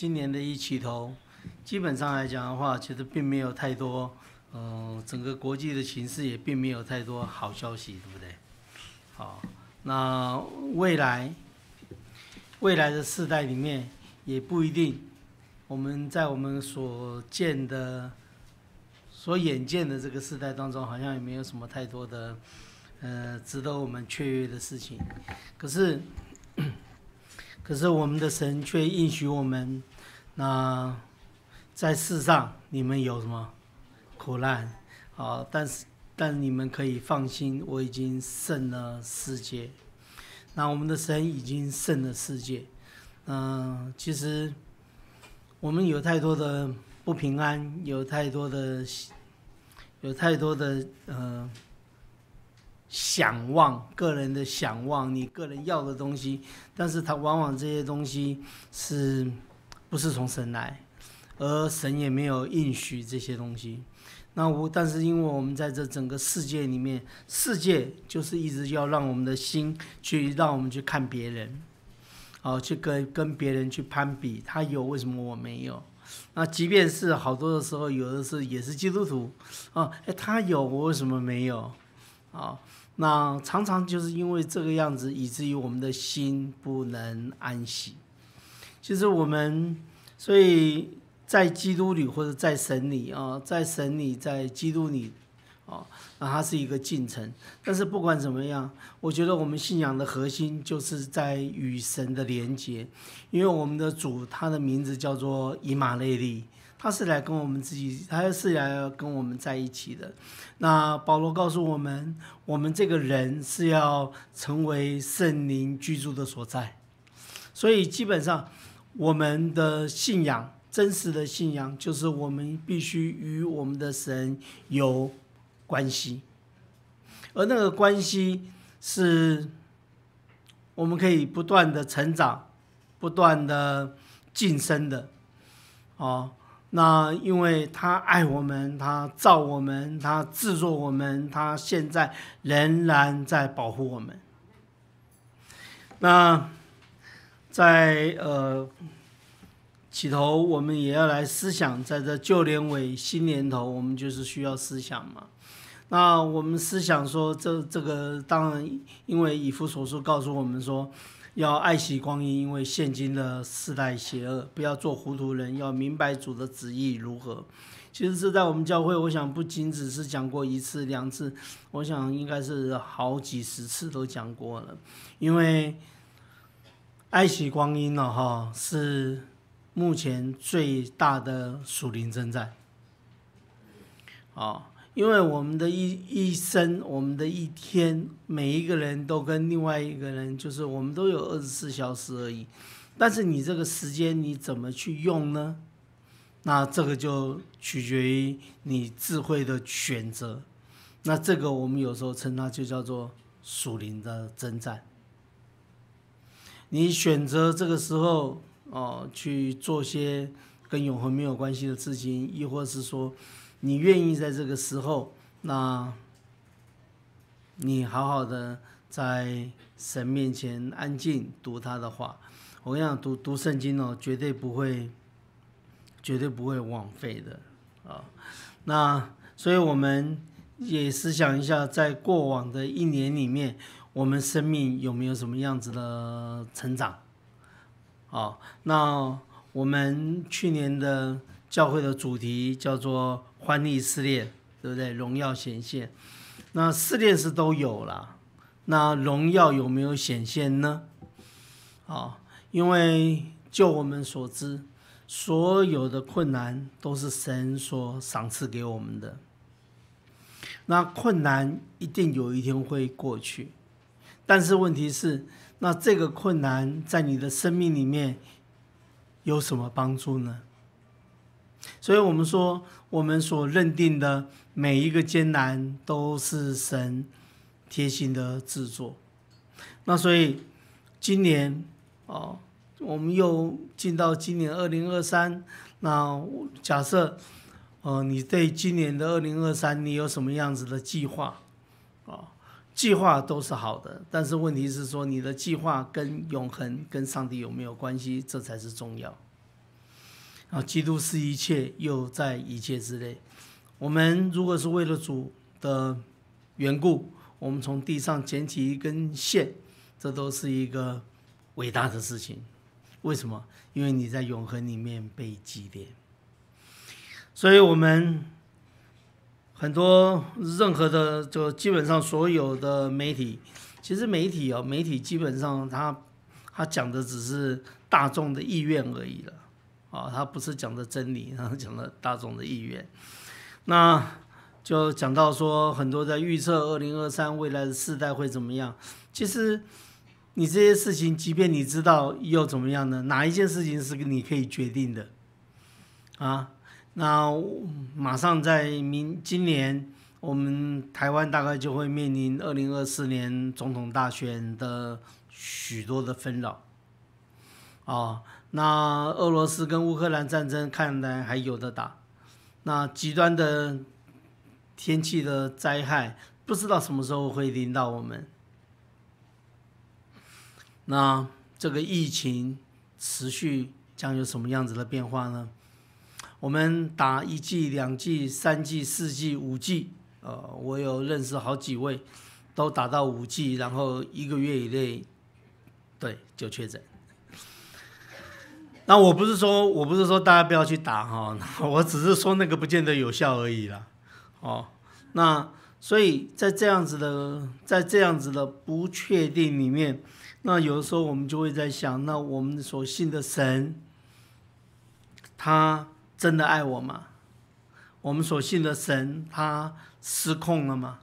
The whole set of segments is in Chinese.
今年的一起头，基本上来讲的话，其实并没有太多，嗯，整个国际的形势也并没有太多好消息，对不对？好，那未来未来的世代里面，也不一定。我们在我们所见的、所眼见的这个世代当中，好像也没有什么太多的，呃，值得我们雀跃的事情。可是，可是我们的神却应许我们。那在世上，你们有什么苦难啊？但是，但你们可以放心，我已经胜了世界。那我们的神已经胜了世界。嗯，其实我们有太多的不平安，有太多的有太多的呃想望，个人的想望，你个人要的东西，但是它往往这些东西是。不是从神来，而神也没有应许这些东西。那我但是因为我们在这整个世界里面，世界就是一直要让我们的心去让我们去看别人，哦，去跟跟别人去攀比，他有为什么我没有？那即便是好多的时候，有的是也是基督徒，啊，哎，他有我为什么没有？啊，那常常就是因为这个样子，以至于我们的心不能安息。其实我们，所以在基督里或者在神里啊，在神里，在基督里啊，那它是一个进程。但是不管怎么样，我觉得我们信仰的核心就是在与神的连接，因为我们的主他的名字叫做以马内利，他是来跟我们自己，他是来跟我们在一起的。那保罗告诉我们，我们这个人是要成为圣灵居住的所在，所以基本上。我们的信仰，真实的信仰，就是我们必须与我们的神有关系，而那个关系是我们可以不断的成长、不断的晋升的。哦，那因为他爱我们，他造我们，他制作我们，他现在仍然在保护我们。那。在呃，起头我们也要来思想，在这旧年尾新年头，我们就是需要思想嘛。那我们思想说，这这个当然，因为以弗所书告诉我们说，要爱惜光阴，因为现今的世代邪恶，不要做糊涂人，要明白主的旨意如何。其实这在我们教会，我想不仅只是讲过一次、两次，我想应该是好几十次都讲过了，因为。爱惜光阴了哈，是目前最大的属灵征战。哦，因为我们的一一生，我们的一天，每一个人都跟另外一个人，就是我们都有二十四小时而已。但是你这个时间你怎么去用呢？那这个就取决于你智慧的选择。那这个我们有时候称它就叫做属灵的征战。你选择这个时候哦去做些跟永恒没有关系的事情，亦或是说，你愿意在这个时候，那你好好的在神面前安静读他的话。我跟你讲读读圣经哦，绝对不会绝对不会枉费的啊。那所以我们也思想一下，在过往的一年里面。我们生命有没有什么样子的成长？哦，那我们去年的教会的主题叫做“欢愉试炼”，对不对？荣耀显现。那试炼是都有了，那荣耀有没有显现呢？哦，因为就我们所知，所有的困难都是神所赏赐给我们的。那困难一定有一天会过去。但是问题是，那这个困难在你的生命里面有什么帮助呢？所以，我们说，我们所认定的每一个艰难都是神贴心的制作。那所以，今年哦，我们又进到今年二零二三。那假设哦，你对今年的二零二三，你有什么样子的计划啊？计划都是好的，但是问题是说你的计划跟永恒、跟上帝有没有关系，这才是重要。啊，基督是一切，又在一切之内。我们如果是为了主的缘故，我们从地上捡起一根线，这都是一个伟大的事情。为什么？因为你在永恒里面被祭奠，所以我们。很多任何的就基本上所有的媒体，其实媒体哦，媒体基本上他他讲的只是大众的意愿而已了，啊，他不是讲的真理，他 讲的大众的意愿。那就讲到说很多在预测二零二三未来的世代会怎么样，其实你这些事情，即便你知道又怎么样呢？哪一件事情是你可以决定的？啊？那马上在明今年，我们台湾大概就会面临二零二四年总统大选的许多的纷扰啊。那俄罗斯跟乌克兰战争看来还有的打。那极端的天气的灾害，不知道什么时候会临到我们。那这个疫情持续将有什么样子的变化呢？我们打一剂、两剂、三剂、四剂、五剂，呃，我有认识好几位，都打到五剂，然后一个月以内，对，就确诊。那我不是说我不是说大家不要去打哈，我只是说那个不见得有效而已啦，哦，那所以在这样子的在这样子的不确定里面，那有的时候我们就会在想，那我们所信的神，他。真的爱我吗？我们所信的神，他失控了吗？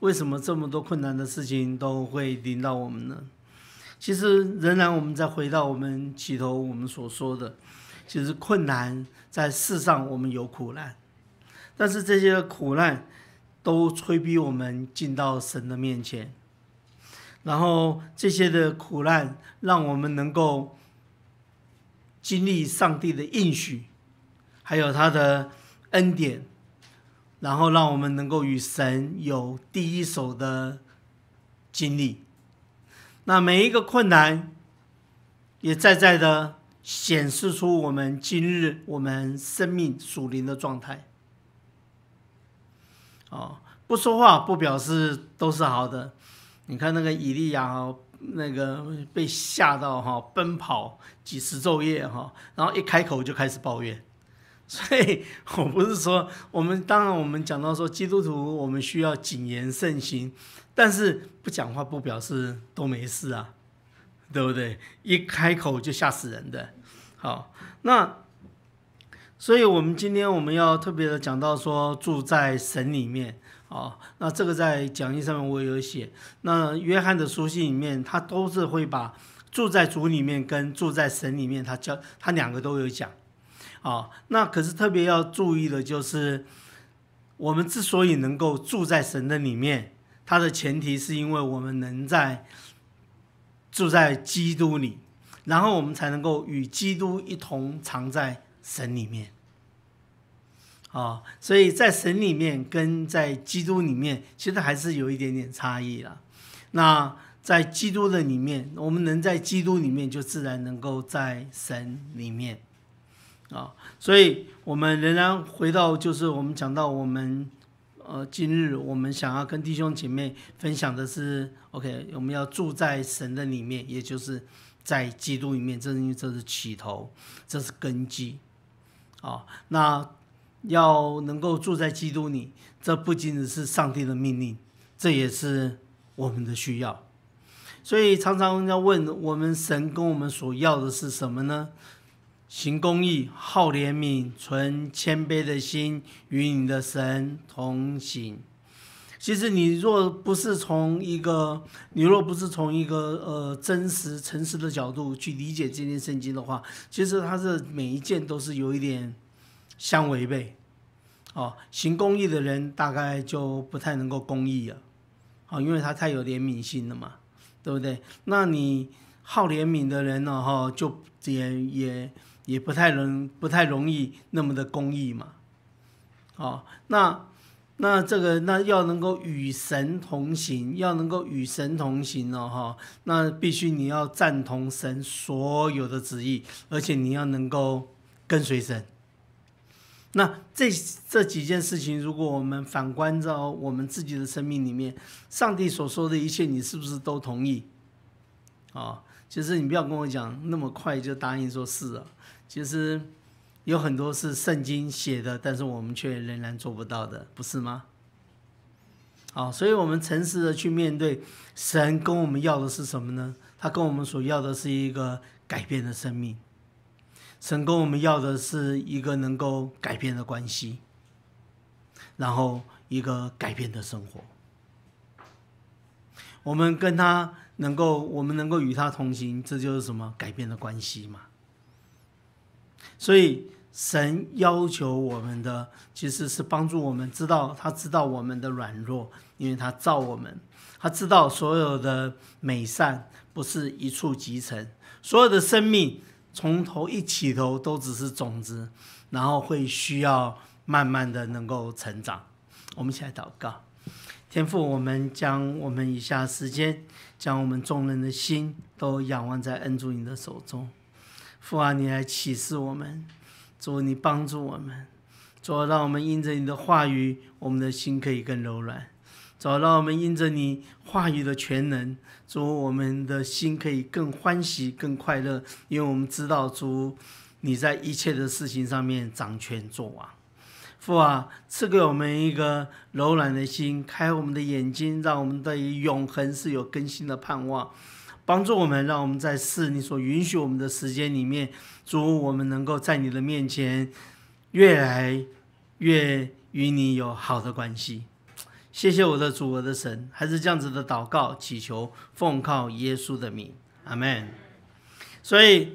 为什么这么多困难的事情都会临到我们呢？其实，仍然我们再回到我们起头我们所说的，其实困难在世上，我们有苦难，但是这些苦难都催逼我们进到神的面前，然后这些的苦难让我们能够经历上帝的应许。还有他的恩典，然后让我们能够与神有第一手的经历。那每一个困难也在在的显示出我们今日我们生命属灵的状态。哦，不说话不表示都是好的。你看那个以利亚，那个被吓到哈，奔跑几十昼夜哈，然后一开口就开始抱怨。所以我不是说我们当然我们讲到说基督徒我们需要谨言慎行，但是不讲话不表示都没事啊，对不对？一开口就吓死人的。好，那所以我们今天我们要特别的讲到说住在神里面哦，那这个在讲义上面我有写。那约翰的书信里面他都是会把住在主里面跟住在神里面，他教他两个都有讲。哦，那可是特别要注意的，就是我们之所以能够住在神的里面，它的前提是因为我们能在住在基督里，然后我们才能够与基督一同藏在神里面。啊，所以在神里面跟在基督里面，其实还是有一点点差异了。那在基督的里面，我们能在基督里面，就自然能够在神里面。啊，所以我们仍然回到，就是我们讲到我们，呃，今日我们想要跟弟兄姐妹分享的是，OK，我们要住在神的里面，也就是在基督里面。正因为这是起头，这是根基。啊，那要能够住在基督里，这不仅仅是上帝的命令，这也是我们的需要。所以常常要问我们，神跟我们所要的是什么呢？行公义、好怜悯、存谦卑的心，与你的神同行。其实你若不是从一个，你若不是从一个呃真实、诚实的角度去理解这件圣经的话，其实它是每一件都是有一点相违背。哦，行公义的人大概就不太能够公义了，哦，因为他太有怜悯心了嘛，对不对？那你好怜悯的人呢，哈，就也也。也不太能不太容易那么的公益嘛，哦，那那这个那要能够与神同行，要能够与神同行哦，哈，那必须你要赞同神所有的旨意，而且你要能够跟随神。那这这几件事情，如果我们反观到我们自己的生命里面，上帝所说的一切，你是不是都同意？啊，其实你不要跟我讲那么快就答应说是啊。其实有很多是圣经写的，但是我们却仍然做不到的，不是吗？好，所以，我们诚实的去面对神跟我们要的是什么呢？他跟我们所要的是一个改变的生命。神跟我们要的是一个能够改变的关系，然后一个改变的生活。我们跟他能够，我们能够与他同行，这就是什么改变的关系嘛？所以，神要求我们的，其实是帮助我们知道，他知道我们的软弱，因为他造我们，他知道所有的美善不是一触即成，所有的生命从头一起头都只是种子，然后会需要慢慢的能够成长。我们一起来祷告，天父，我们将我们以下时间，将我们众人的心都仰望在恩主你的手中。父啊，你来启示我们，主，你帮助我们，主，让我们因着你的话语，我们的心可以更柔软；主，让我们因着你话语的全能，主，我们的心可以更欢喜、更快乐，因为我们知道主你在一切的事情上面掌权作王。父啊，赐给我们一个柔软的心，开我们的眼睛，让我们对于永恒是有更新的盼望。帮助我们，让我们在是你所允许我们的时间里面，主我们能够在你的面前越来越与你有好的关系。谢谢我的主我的神，还是这样子的祷告祈求，奉靠耶稣的名，阿门。所以，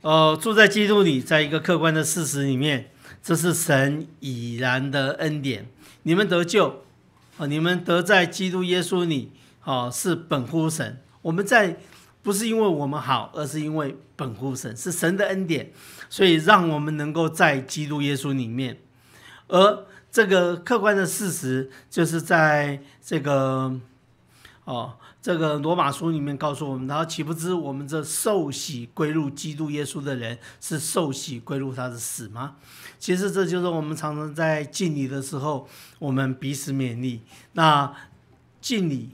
呃，住在基督里，在一个客观的事实里面，这是神已然的恩典。你们得救啊，你们得在基督耶稣里啊，是本乎神。我们在不是因为我们好，而是因为本乎神，是神的恩典，所以让我们能够在基督耶稣里面。而这个客观的事实就是在这个哦，这个罗马书里面告诉我们，然后岂不知我们这受洗归入基督耶稣的人，是受洗归入他的死吗？其实这就是我们常常在敬礼的时候，我们彼此勉励，那敬礼。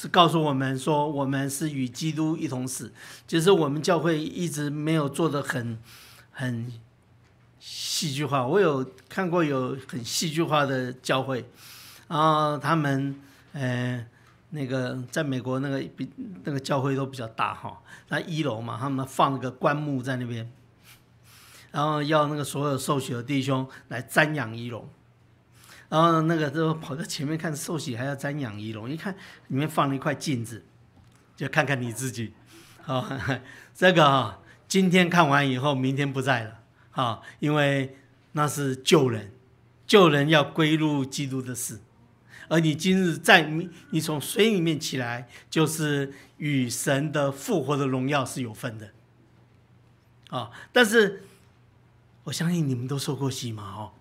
是告诉我们说，我们是与基督一同死。其实我们教会一直没有做的很、很戏剧化。我有看过有很戏剧化的教会，然后他们嗯，那个在美国那个比那个教会都比较大哈，那一楼嘛，他们放了个棺木在那边，然后要那个所有受洗的弟兄来瞻仰一楼。然后那个就跑到前面看寿喜，还要瞻仰仪容。一看里面放了一块镜子，就看看你自己。好，这个啊，今天看完以后，明天不在了。啊，因为那是救人，救人要归入基督的事。而你今日在你从水里面起来，就是与神的复活的荣耀是有分的。啊，但是我相信你们都受过洗嘛，哦。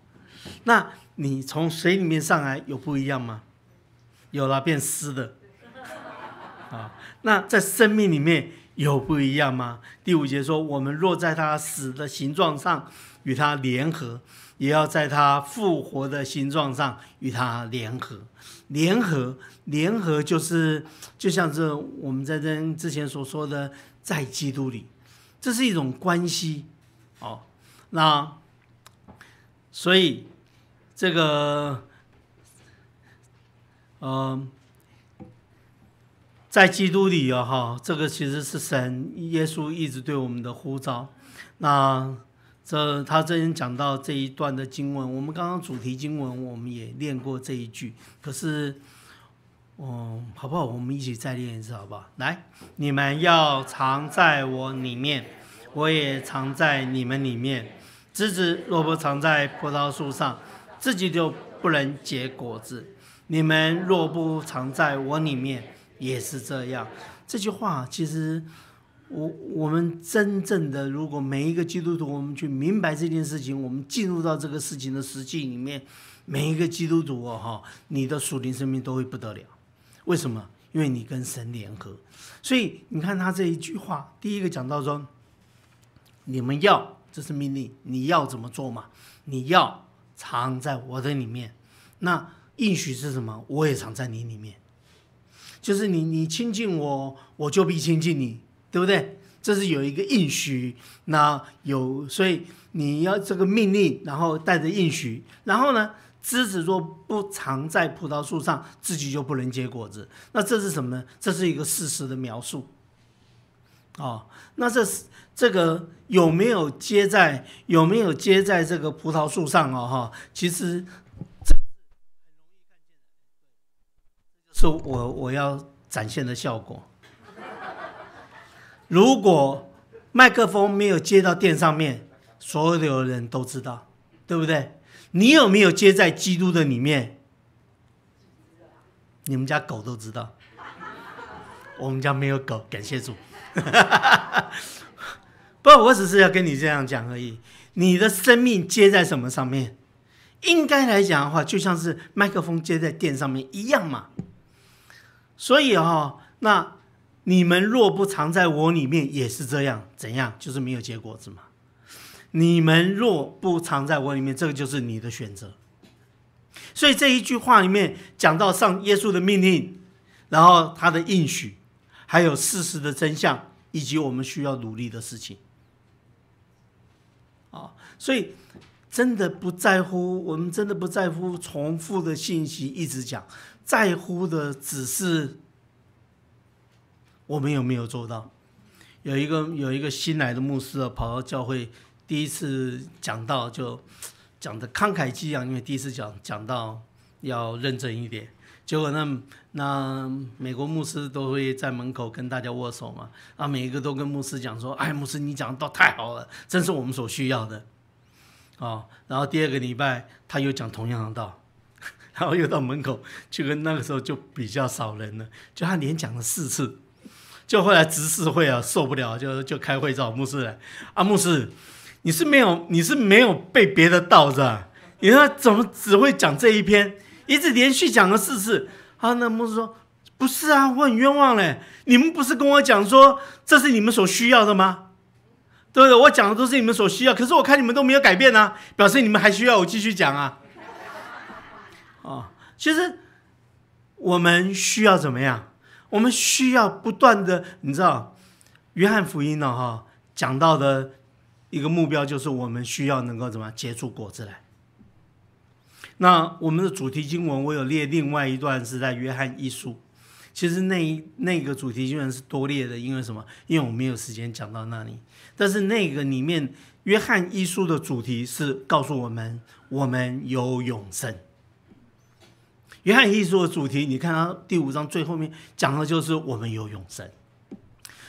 那你从水里面上来有不一样吗？有了，变湿的。啊，那在生命里面有不一样吗？第五节说，我们若在他死的形状上与他联合，也要在他复活的形状上与他联合。联合，联合就是，就像是我们在这之前所说的，在基督里，这是一种关系。哦，那所以。这个，呃，在基督里啊，哈，这个其实是神耶稣一直对我们的呼召。那这他这前讲到这一段的经文，我们刚刚主题经文我们也念过这一句，可是，嗯，好不好？我们一起再念一次，好不好？来，你们要藏在我里面，我也藏在你们里面。枝子若不藏在葡萄树上，自己就不能结果子，你们若不藏在我里面，也是这样。这句话其实，我我们真正的，如果每一个基督徒，我们去明白这件事情，我们进入到这个事情的实际里面，每一个基督徒哦哈，你的属灵生命都会不得了。为什么？因为你跟神联合。所以你看他这一句话，第一个讲到说，你们要，这是命令，你要怎么做嘛？你要。藏在我的里面，那应许是什么？我也藏在你里面，就是你你亲近我，我就必亲近你，对不对？这是有一个应许，那有所以你要这个命令，然后带着应许，然后呢，枝子若不藏在葡萄树上，自己就不能结果子，那这是什么呢？这是一个事实的描述。哦，那这是这个有没有接在有没有接在这个葡萄树上哦？哈，其实是我我要展现的效果。如果麦克风没有接到电上面，所有的人都知道，对不对？你有没有接在基督的里面？你们家狗都知道，我们家没有狗，感谢主。哈，不过我只是要跟你这样讲而已。你的生命接在什么上面？应该来讲的话，就像是麦克风接在电上面一样嘛。所以哦，那你们若不藏在我里面，也是这样，怎样？就是没有结果子嘛。你们若不藏在我里面，这个就是你的选择。所以这一句话里面讲到上耶稣的命令，然后他的应许。还有事实的真相，以及我们需要努力的事情，啊，所以真的不在乎，我们真的不在乎重复的信息一直讲，在乎的只是我们有没有做到。有一个有一个新来的牧师啊，跑到教会第一次讲到就讲的慷慨激昂，因为第一次讲讲到要认真一点。结果那那美国牧师都会在门口跟大家握手嘛，啊，每一个都跟牧师讲说，哎，牧师你讲的道太好了，真是我们所需要的，哦，然后第二个礼拜他又讲同样的道，然后又到门口去跟那个时候就比较少人了，就他连讲了四次，就后来执事会啊受不了，就就开会找牧师来，啊，牧师你是没有你是没有背别的道子，你看怎么只会讲这一篇？一直连续讲了四次，好，那牧师说：“不是啊，我很冤枉嘞！你们不是跟我讲说这是你们所需要的吗？对不对？我讲的都是你们所需要可是我看你们都没有改变啊，表示你们还需要我继续讲啊。”啊，其实我们需要怎么样？我们需要不断的，你知道，《约翰福音》呢，哈，讲到的一个目标就是我们需要能够怎么结出果子来。那我们的主题经文，我有列另外一段是在约翰一书，其实那那个主题经文是多列的，因为什么？因为我没有时间讲到那里。但是那个里面，约翰一书的主题是告诉我们，我们有永生。约翰一书的主题，你看他第五章最后面讲的就是我们有永生。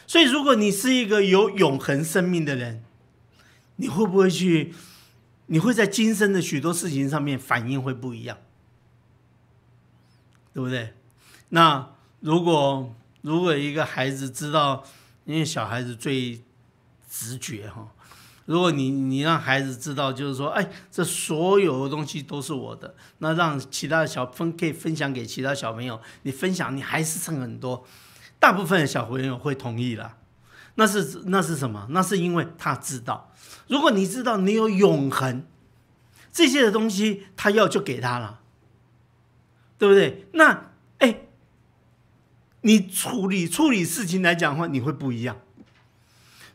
所以，如果你是一个有永恒生命的人，你会不会去？你会在今生的许多事情上面反应会不一样，对不对？那如果如果一个孩子知道，因为小孩子最直觉哈，如果你你让孩子知道，就是说，哎，这所有的东西都是我的，那让其他小分可以分享给其他小朋友，你分享你还是剩很多，大部分的小朋友会同意了，那是那是什么？那是因为他知道。如果你知道你有永恒这些的东西，他要就给他了，对不对？那哎，你处理处理事情来讲的话，你会不一样。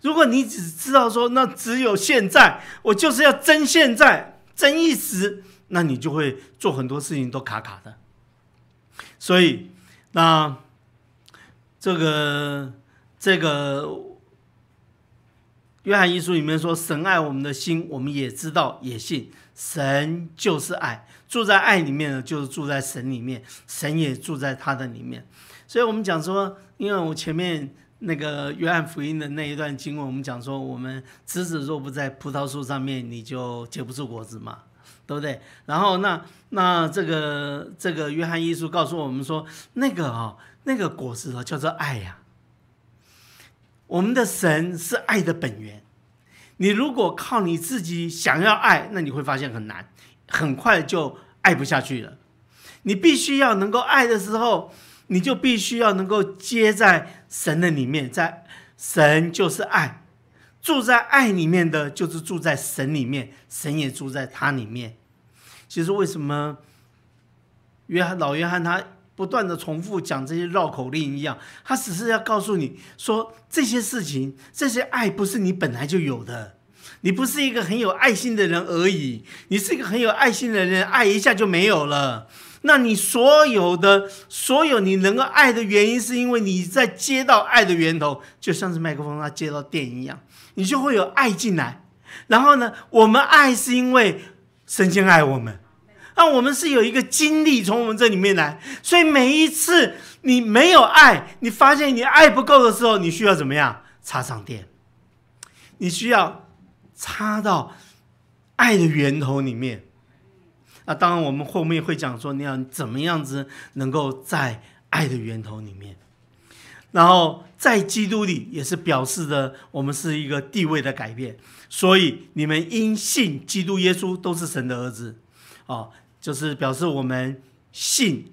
如果你只知道说那只有现在，我就是要争现在，争一时，那你就会做很多事情都卡卡的。所以那这个这个。约翰一书里面说：“神爱我们的心，我们也知道，也信神就是爱。住在爱里面的，就是住在神里面，神也住在他的里面。”所以，我们讲说，因为我前面那个约翰福音的那一段经文，我们讲说，我们枝子若不在葡萄树上面，你就结不出果子嘛，对不对？然后，那那这个这个约翰一书告诉我们说，那个啊，那个果子啊，叫做爱呀。我们的神是爱的本源。你如果靠你自己想要爱，那你会发现很难，很快就爱不下去了。你必须要能够爱的时候，你就必须要能够接在神的里面，在神就是爱，住在爱里面的就是住在神里面，神也住在他里面。其实为什么约翰老约翰他？不断的重复讲这些绕口令一样，他只是要告诉你说这些事情，这些爱不是你本来就有的，你不是一个很有爱心的人而已，你是一个很有爱心的人，爱一下就没有了。那你所有的所有你能够爱的原因，是因为你在接到爱的源头，就像是麦克风它接到电一样，你就会有爱进来。然后呢，我们爱是因为神仙爱我们。那我们是有一个经历从我们这里面来，所以每一次你没有爱，你发现你爱不够的时候，你需要怎么样？插上电，你需要插到爱的源头里面。那当然我们后面会讲说，你要怎么样子能够在爱的源头里面。然后在基督里也是表示的，我们是一个地位的改变。所以你们因信基督耶稣都是神的儿子，啊。就是表示我们信，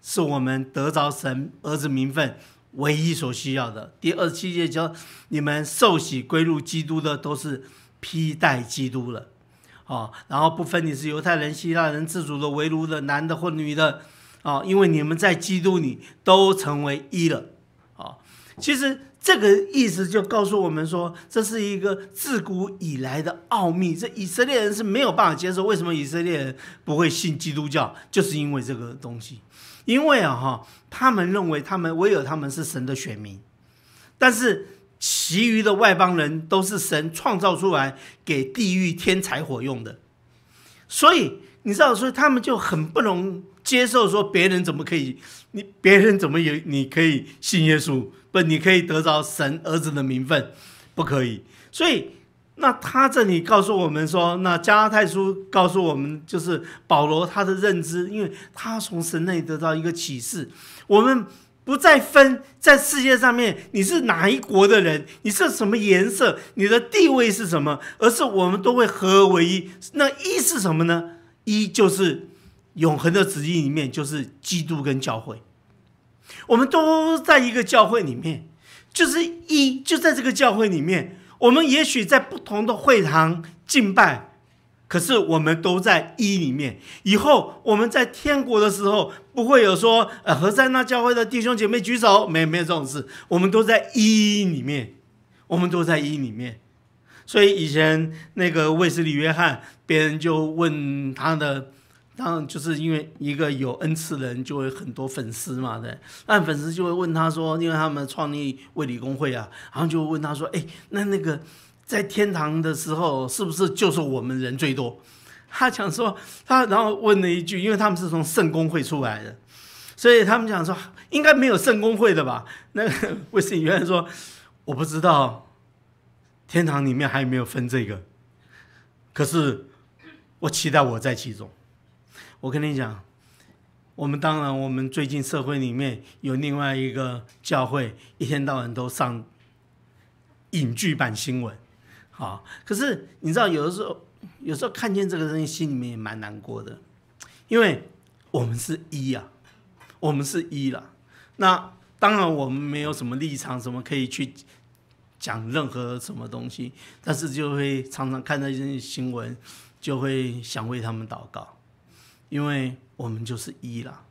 是我们得着神儿子名分唯一所需要的。第二十七节就你们受洗归入基督的都是披戴基督了，啊，然后不分你是犹太人、希腊人、自主的、为奴的、男的或女的，啊，因为你们在基督里都成为一了，啊，其实。这个意思就告诉我们说，这是一个自古以来的奥秘。这以色列人是没有办法接受，为什么以色列人不会信基督教，就是因为这个东西。因为啊哈，他们认为他们唯有他们是神的选民，但是其余的外邦人都是神创造出来给地狱添柴火用的。所以你知道，所以他们就很不能接受说别人怎么可以。你别人怎么有？你可以信耶稣，不？你可以得到神儿子的名分，不可以。所以，那他这里告诉我们说，那加拉太书告诉我们，就是保罗他的认知，因为他从神那里得到一个启示。我们不再分在世界上面你是哪一国的人，你是什么颜色，你的地位是什么，而是我们都会合为一。那一是什么呢？一就是。永恒的旨意里面就是基督跟教会，我们都在一个教会里面，就是一就在这个教会里面。我们也许在不同的会堂敬拜，可是我们都在一里面。以后我们在天国的时候，不会有说呃，何塞那教会的弟兄姐妹举手，没有没有这种事。我们都在一里面，我们都在一里面。所以以前那个卫斯理约翰，别人就问他的。当然，就是因为一个有恩赐人，就会很多粉丝嘛。对，那粉丝就会问他说：“因为他们创立卫理公会啊，然后就问他说：‘哎，那那个在天堂的时候，是不是就是我们人最多？’”他讲说：“他然后问了一句，因为他们是从圣公会出来的，所以他们讲说应该没有圣公会的吧？”那个卫士员说：“我不知道天堂里面还有没有分这个，可是我期待我在其中。”我跟你讲，我们当然，我们最近社会里面有另外一个教会，一天到晚都上影剧版新闻，好。可是你知道，有的时候，有时候看见这个东西，心里面也蛮难过的，因为我们是一啊，我们是一了。那当然，我们没有什么立场，什么可以去讲任何什么东西，但是就会常常看到一些新闻，就会想为他们祷告。因为我们就是一啦。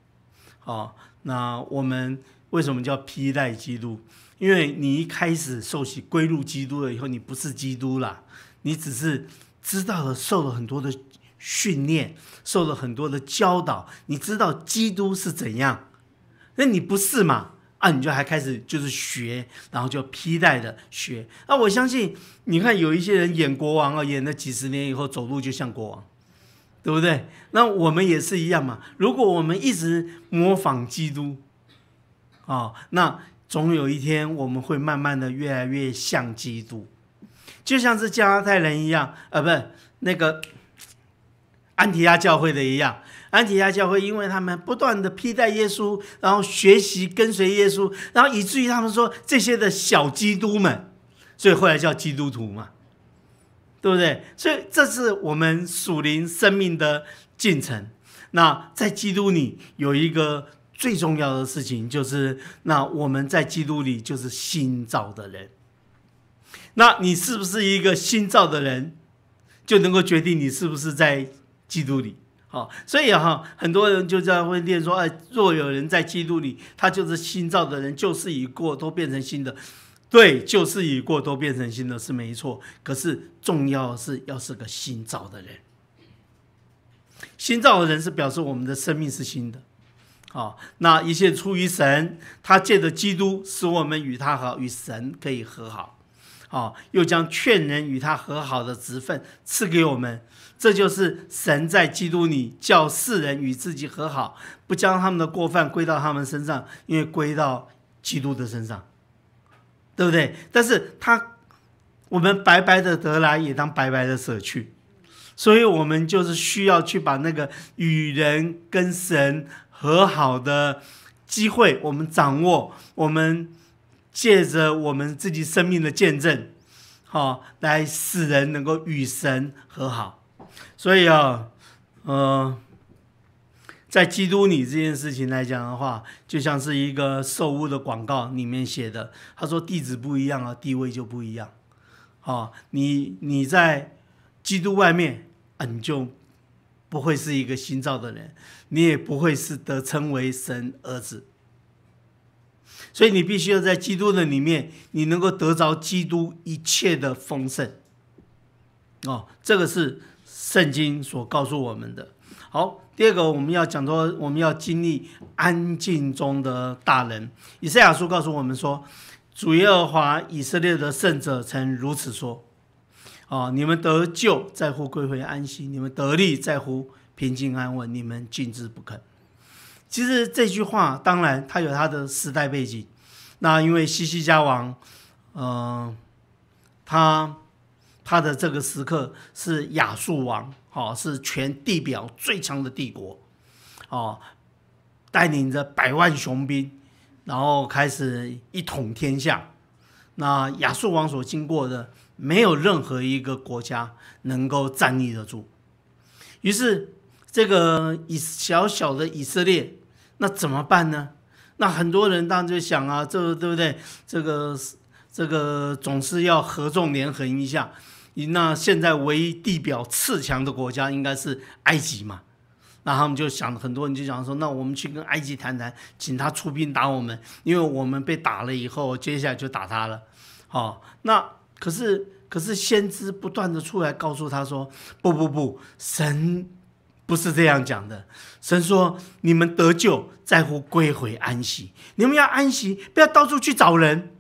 好，那我们为什么叫披代基督？因为你一开始受洗归入基督了以后，你不是基督啦，你只是知道了受了很多的训练，受了很多的教导，你知道基督是怎样，那你不是嘛？啊，你就还开始就是学，然后就披带的学。啊，我相信你看有一些人演国王啊，演了几十年以后，走路就像国王。对不对？那我们也是一样嘛。如果我们一直模仿基督，啊，那总有一天我们会慢慢的越来越像基督，就像是加拉太人一样，呃，不是那个安提亚教会的一样。安提亚教会，因为他们不断的批戴耶稣，然后学习跟随耶稣，然后以至于他们说这些的小基督们，所以后来叫基督徒嘛。对不对？所以这是我们属灵生命的进程。那在基督里有一个最重要的事情，就是那我们在基督里就是新造的人。那你是不是一个新造的人，就能够决定你是不是在基督里？好，所以哈，很多人就这样会念说：“哎，若有人在基督里，他就是新造的人，旧事已过，都变成新的。”对，旧事已过，都变成新的是没错。可是重要是要是个新造的人，新造的人是表示我们的生命是新的。好，那一切出于神，他借着基督使我们与他好，与神可以和好。好，又将劝人与他和好的职分赐给我们。这就是神在基督里叫世人与自己和好，不将他们的过犯归到他们身上，因为归到基督的身上。对不对？但是他，我们白白的得来也当白白的舍去，所以我们就是需要去把那个与人跟神和好的机会，我们掌握，我们借着我们自己生命的见证，好来使人能够与神和好。所以啊，嗯。在基督里这件事情来讲的话，就像是一个受污的广告里面写的，他说：“地址不一样啊，地位就不一样。啊，你你在基督外面，你就不会是一个新造的人，你也不会是得称为神儿子。所以你必须要在基督的里面，你能够得着基督一切的丰盛。哦，这个是圣经所告诉我们的。”好，第二个我们要讲说，我们要经历安静中的大人。以赛亚书告诉我们说，主耶和华以色列的圣者曾如此说：“啊，你们得救在乎归回安息，你们得力在乎平静安稳，你们竟止不肯。”其实这句话当然它有它的时代背景，那因为西西家王，嗯，他他的这个时刻是亚述王。哦，是全地表最强的帝国，哦，带领着百万雄兵，然后开始一统天下。那亚述王所经过的，没有任何一个国家能够站立得住。于是，这个以小小的以色列，那怎么办呢？那很多人当然就想啊，这对不对？这个这个总是要合纵连横一下。那现在唯一地表次强的国家应该是埃及嘛？那他们就想，很多人就想说，那我们去跟埃及谈谈，请他出兵打我们，因为我们被打了以后，接下来就打他了。好，那可是可是先知不断的出来告诉他说，不不不，神不是这样讲的。神说，你们得救在乎归回安息，你们要安息，不要到处去找人。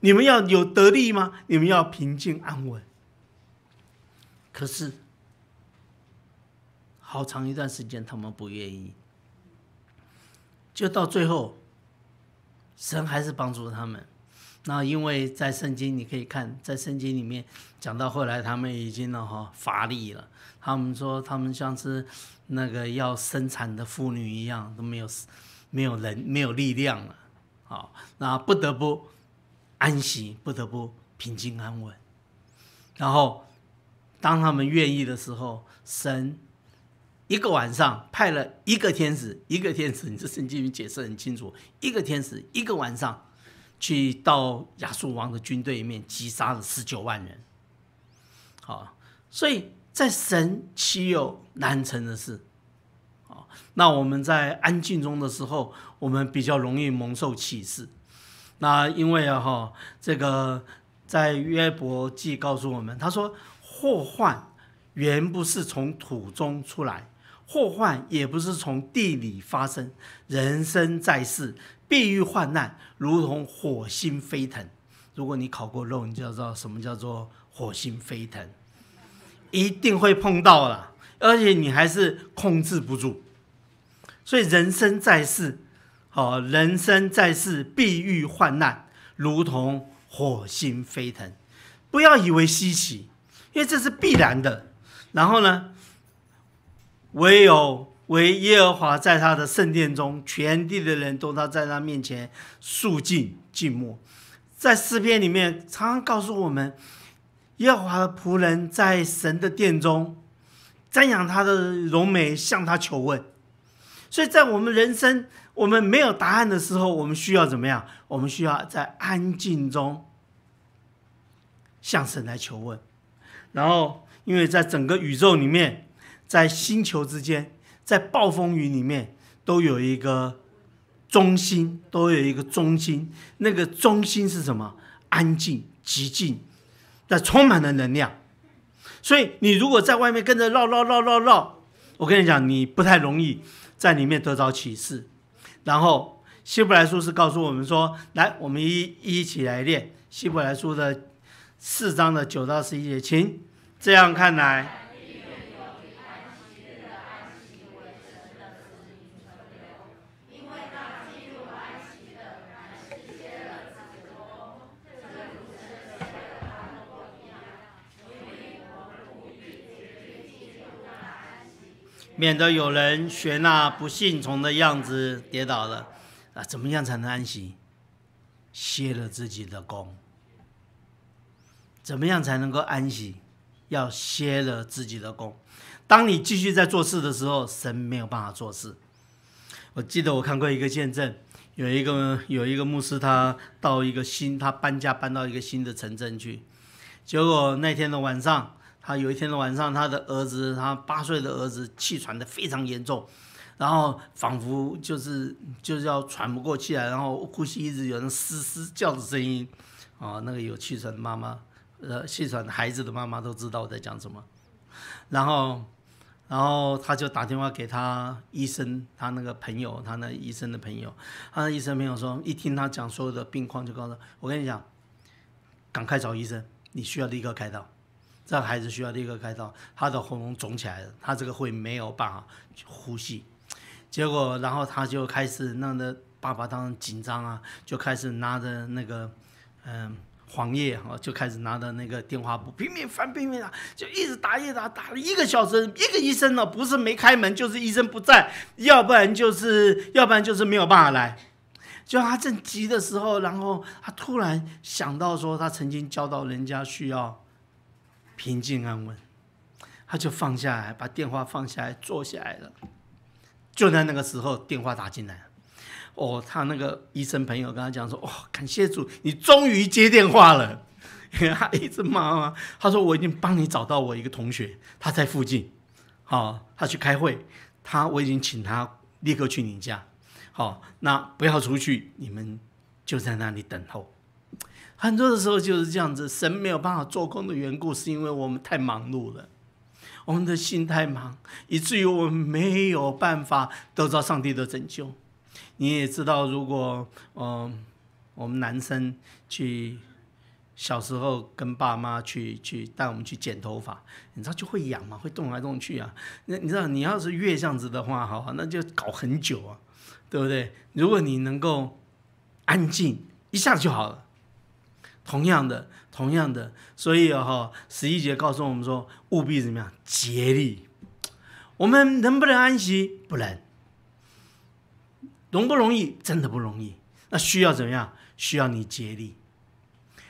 你们要有得力吗？你们要平静安稳。可是，好长一段时间，他们不愿意。就到最后，神还是帮助他们。那因为在圣经你可以看，在圣经里面讲到后来，他们已经了哈乏力了。他们说他们像是那个要生产的妇女一样，都没有没有人没有力量了。好，那不得不安息，不得不平静安稳，然后。当他们愿意的时候，神一个晚上派了一个天使，一个天使，你这圣经里解释很清楚，一个天使一个晚上去到亚述王的军队里面击杀了十九万人。好，所以在神岂有难成的事？啊，那我们在安静中的时候，我们比较容易蒙受启示。那因为啊哈，这个在约伯记告诉我们，他说。祸患原不是从土中出来，祸患也不是从地里发生。人生在世，必遇患难，如同火星飞腾。如果你考过肉，你就知道什么叫做火星飞腾，一定会碰到了，而且你还是控制不住。所以人生在世，哦，人生在世，必遇患难，如同火星飞腾，不要以为稀奇。因为这是必然的，然后呢？唯有唯耶和华在他的圣殿中，全地的人都他在他面前，肃静静默。在诗篇里面，常常告诉我们，耶和华的仆人在神的殿中，瞻仰他的容美，向他求问。所以在我们人生，我们没有答案的时候，我们需要怎么样？我们需要在安静中向神来求问。然后，因为在整个宇宙里面，在星球之间，在暴风雨里面，都有一个中心，都有一个中心。那个中心是什么？安静、极静，但充满了能量。所以，你如果在外面跟着绕绕绕绕绕，我跟你讲，你不太容易在里面得着启示。然后，希伯来书是告诉我们说，来，我们一一起来练希伯来书的。四章的九到十一节，请这样看来，免得有人学那不信从的样子跌倒了。啊，怎么样才能安息？歇了自己的功。怎么样才能够安息？要歇了自己的功。当你继续在做事的时候，神没有办法做事。我记得我看过一个见证，有一个有一个牧师，他到一个新，他搬家搬到一个新的城镇去。结果那天的晚上，他有一天的晚上，他的儿子，他八岁的儿子，气喘得非常严重，然后仿佛就是就是要喘不过气来，然后呼吸一直有那嘶嘶叫的声音。啊，那个有气喘，妈妈。呃，细喘孩子的妈妈都知道我在讲什么，然后，然后他就打电话给他医生，他那个朋友，他那医生的朋友，他那医生朋友说，一听他讲所有的病况，就告诉他，我跟你讲，赶快找医生，你需要立刻开刀，这孩子需要立刻开刀，他的喉咙肿起来了，他这个会没有办法呼吸，结果，然后他就开始，那的爸爸当然紧张啊，就开始拿着那个，嗯。黄叶啊，就开始拿着那个电话簿，拼命翻，拼命打，就一直打，直打，打了一个小时，一个医生呢，不是没开门，就是医生不在，要不然就是，要不然就是没有办法来。就他正急的时候，然后他突然想到说，他曾经教导人家需要平静安稳，他就放下来，把电话放下来，坐下来了。就在那个时候，电话打进来。哦，他那个医生朋友跟他讲说：“哦，感谢主，你终于接电话了。”他一直忙啊。他说：“我已经帮你找到我一个同学，他在附近。好，他去开会。他我已经请他立刻去你家。好，那不要出去，你们就在那里等候。”很多的时候就是这样子，神没有办法做工的缘故，是因为我们太忙碌了，我们的心太忙，以至于我们没有办法得到上帝的拯救。你也知道，如果嗯，我们男生去小时候跟爸妈去去带我们去剪头发，你知道就会痒嘛，会动来动去啊。那你知道，你要是越这样子的话，哈，那就搞很久啊，对不对？如果你能够安静，一下子就好了。同样的，同样的，所以哈，十一节告诉我们说，务必怎么样，竭力。我们能不能安息？不能。容不容易？真的不容易。那需要怎么样？需要你竭力。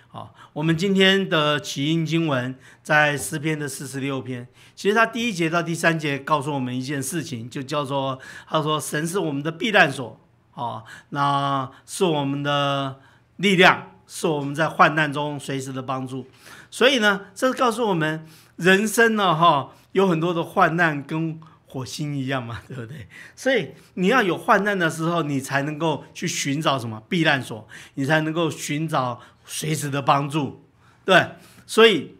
好，我们今天的起因经文在诗篇的四十六篇，其实它第一节到第三节告诉我们一件事情，就叫做他说神是我们的避难所啊，那是我们的力量，是我们在患难中随时的帮助。所以呢，这告诉我们人生呢哈，有很多的患难跟。火星一样嘛，对不对？所以你要有患难的时候，你才能够去寻找什么避难所，你才能够寻找随时的帮助，对。所以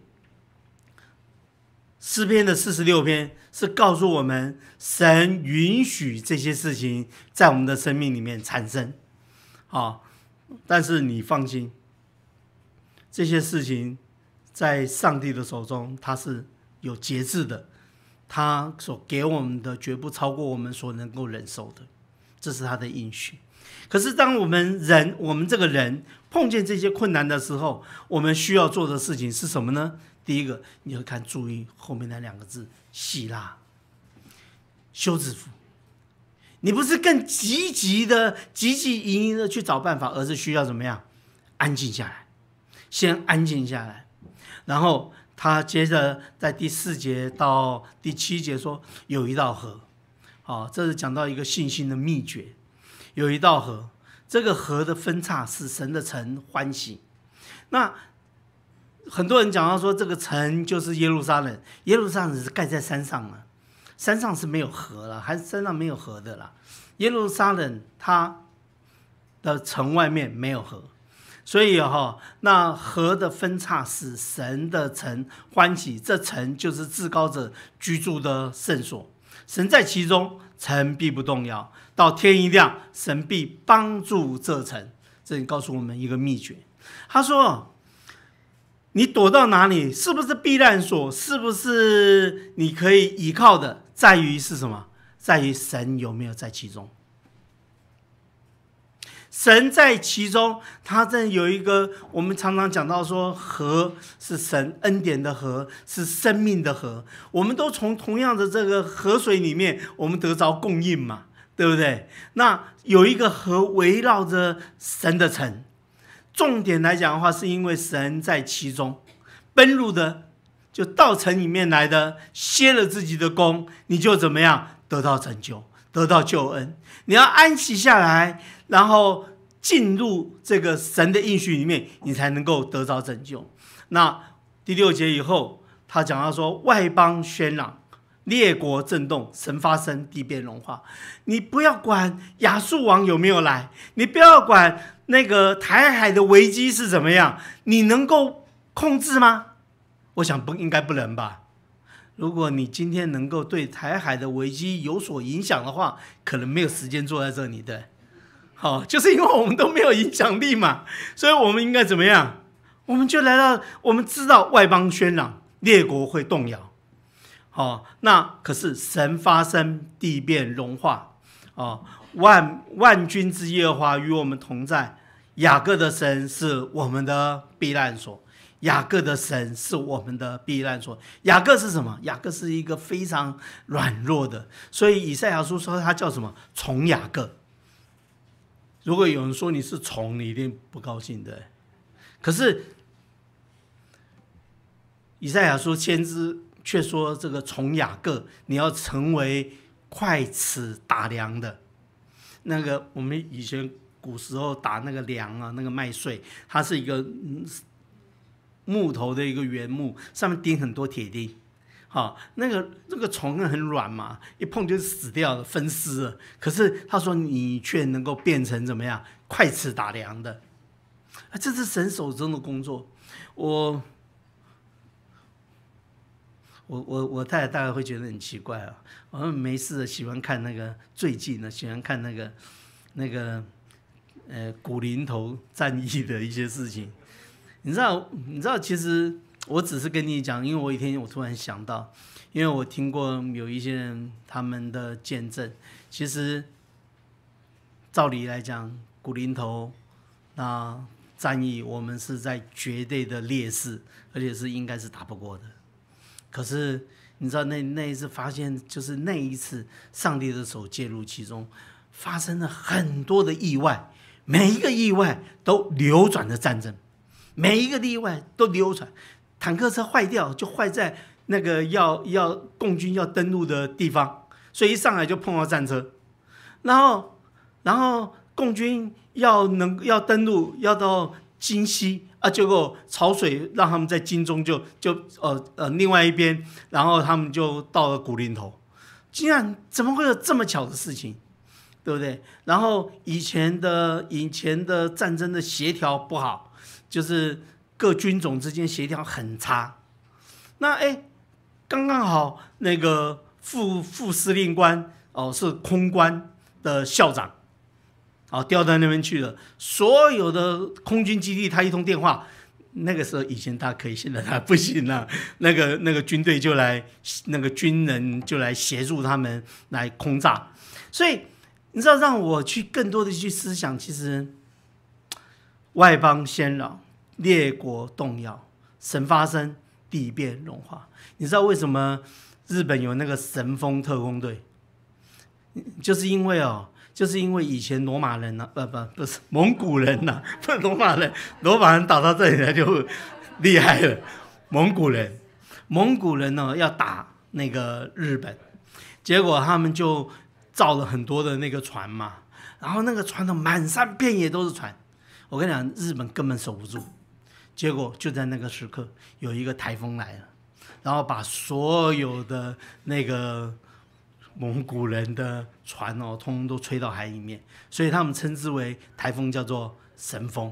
诗篇的四十六篇是告诉我们，神允许这些事情在我们的生命里面产生，啊，但是你放心，这些事情在上帝的手中，它是有节制的。他所给我们的绝不超过我们所能够忍受的，这是他的应许。可是当我们人，我们这个人碰见这些困难的时候，我们需要做的事情是什么呢？第一个，你要看注意后面那两个字：希腊休止符。你不是更积极的、积极营营的去找办法，而是需要怎么样？安静下来，先安静下来，然后。他接着在第四节到第七节说有一道河，啊，这是讲到一个信心的秘诀。有一道河，这个河的分叉使神的城欢喜。那很多人讲到说这个城就是耶路撒冷，耶路撒冷是盖在山上了，山上是没有河了，还是山上没有河的啦。耶路撒冷它的城外面没有河。所以哈，那河的分叉使神的城欢喜，这城就是至高者居住的圣所，神在其中，城必不动摇。到天一亮，神必帮助这城。这里告诉我们一个秘诀，他说：“你躲到哪里，是不是避难所？是不是你可以依靠的，在于是什么？在于神有没有在其中。”神在其中，他这有一个我们常常讲到说，河是神恩典的河，是生命的河。我们都从同样的这个河水里面，我们得着供应嘛，对不对？那有一个河围绕着神的城，重点来讲的话，是因为神在其中，奔入的就到城里面来的，歇了自己的功，你就怎么样得到拯救。得到救恩，你要安息下来，然后进入这个神的应许里面，你才能够得到拯救。那第六节以后，他讲到说，外邦喧嚷，列国震动，神发声，地变融化。你不要管亚述王有没有来，你不要管那个台海的危机是怎么样，你能够控制吗？我想不应该不能吧。如果你今天能够对台海的危机有所影响的话，可能没有时间坐在这里的。好，就是因为我们都没有影响力嘛，所以我们应该怎么样？我们就来到，我们知道外邦喧嚷，列国会动摇。好，那可是神发生，地变融化，啊，万万军之耶和华与我们同在。雅各的神是我们的避难所。雅各的神是我们的避难所。雅各是什么？雅各是一个非常软弱的，所以以赛亚书说他叫什么？从雅各。如果有人说你是从，你一定不高兴的。可是以赛亚书先知却说：“这个从雅各，你要成为快齿打粮的。”那个我们以前古时候打那个粮啊，那个麦穗，它是一个。木头的一个原木，上面钉很多铁钉，好，那个那个虫很软嘛，一碰就死掉了，分尸了。可是他说你却能够变成怎么样，快吃打粮的，啊，这是神手中的工作。我，我我我太太大概会觉得很奇怪啊，我说没事的，喜欢看那个最近的，喜欢看那个那个，呃，古林头战役的一些事情。你知道？你知道？其实我只是跟你讲，因为我一天我突然想到，因为我听过有一些人他们的见证，其实照理来讲，古林头那战役，我们是在绝对的劣势，而且是应该是打不过的。可是你知道那那一次发现，就是那一次上帝的手介入其中，发生了很多的意外，每一个意外都流转着战争。每一个例外都流传，坦克车坏掉就坏在那个要要共军要登陆的地方，所以一上来就碰到战车，然后然后共军要能要登陆要到金西啊，结果潮水让他们在金中就就呃呃另外一边，然后他们就到了古林头，竟然怎么会有这么巧的事情？对不对？然后以前的以前的战争的协调不好，就是各军种之间协调很差。那哎，刚刚好那个副副司令官哦是空关的校长，哦调到那边去了。所有的空军基地，他一通电话，那个时候以前他可以，现在他不行了。那个那个军队就来，那个军人就来协助他们来轰炸，所以。你知道让我去更多的去思想，其实外邦先扰，列国动摇，神发生，地变融化。你知道为什么日本有那个神风特工队？就是因为哦，就是因为以前罗马人呢，不不不是蒙古人呐，不 是罗马人，罗马人打到这里来就厉害了。蒙古人，蒙古人呢要打那个日本，结果他们就。造了很多的那个船嘛，然后那个船的满山遍野都是船，我跟你讲，日本根本守不住。结果就在那个时刻，有一个台风来了，然后把所有的那个蒙古人的船哦，通通都吹到海里面。所以他们称之为台风叫做神风，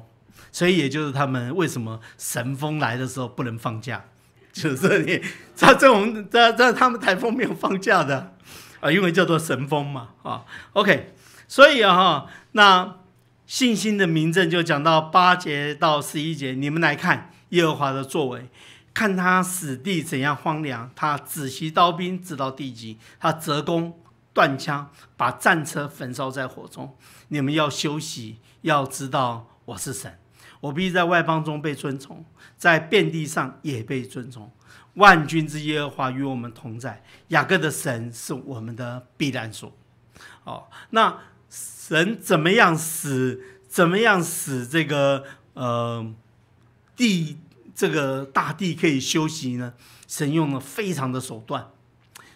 所以也就是他们为什么神风来的时候不能放假，就是里。他在我们在在他们台风没有放假的。啊，因为叫做神风嘛，啊，OK，所以啊哈，那信心的名证就讲到八节到十一节，你们来看耶和华的作为，看他死地怎样荒凉，他执起刀兵直到地极，他折弓断枪，把战车焚烧在火中。你们要休息，要知道我是神，我必在外邦中被尊崇，在遍地上也被尊崇。万军之耶和华与我们同在，雅各的神是我们的避难所。哦，那神怎么样使怎么样使这个呃地这个大地可以休息呢？神用了非常的手段，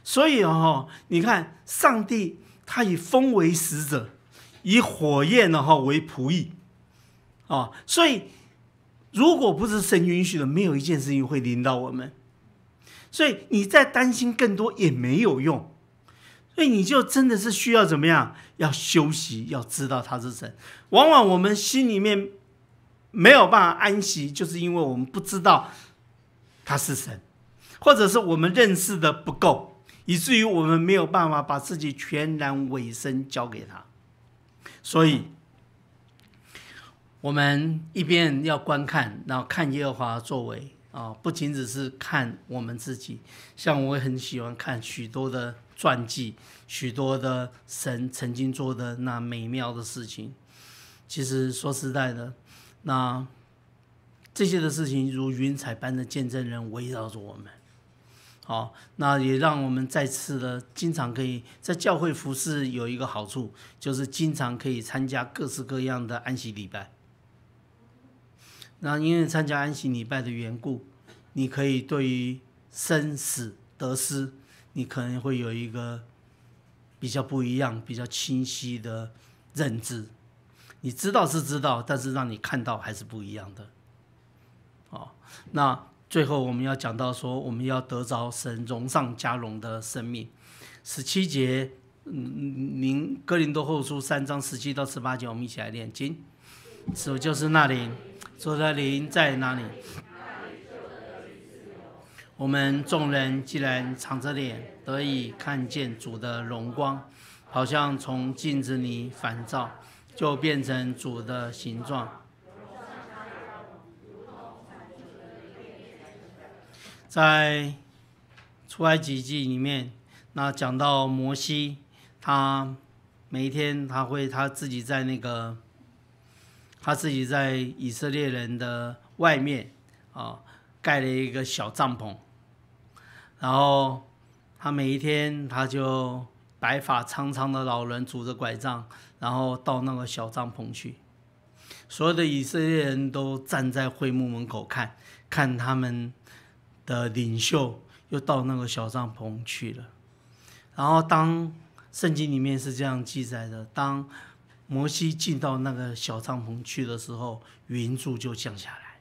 所以哦，你看上帝他以风为使者，以火焰呢后为仆役，哦，所以如果不是神允许的，没有一件事情会临到我们。所以你再担心更多也没有用，所以你就真的是需要怎么样？要休息，要知道他是神。往往我们心里面没有办法安息，就是因为我们不知道他是神，或者是我们认识的不够，以至于我们没有办法把自己全然委身交给他。所以，我们一边要观看，然后看耶和华作为。啊，不仅只是看我们自己，像我很喜欢看许多的传记，许多的神曾经做的那美妙的事情。其实说实在的，那这些的事情如云彩般的见证人围绕着我们。好，那也让我们再次的经常可以在教会服饰有一个好处，就是经常可以参加各式各样的安息礼拜。那因为参加安息礼拜的缘故，你可以对于生死得失，你可能会有一个比较不一样、比较清晰的认知。你知道是知道，但是让你看到还是不一样的。哦，那最后我们要讲到说，我们要得着神荣上加荣的生命。十七节，嗯，您哥林多后书三章十七到十八节，我们一起来念经。主就是那灵。主的灵在哪里？我们众人既然敞着脸得以看见主的荣光，好像从镜子里反照，就变成主的形状。在出埃及记里面，那讲到摩西，他每一天他会他自己在那个。他自己在以色列人的外面啊，盖了一个小帐篷，然后他每一天他就白发苍苍的老人拄着拐杖，然后到那个小帐篷去，所有的以色列人都站在会幕门口看，看他们的领袖又到那个小帐篷去了，然后当圣经里面是这样记载的，当。摩西进到那个小帐篷去的时候，云柱就降下来，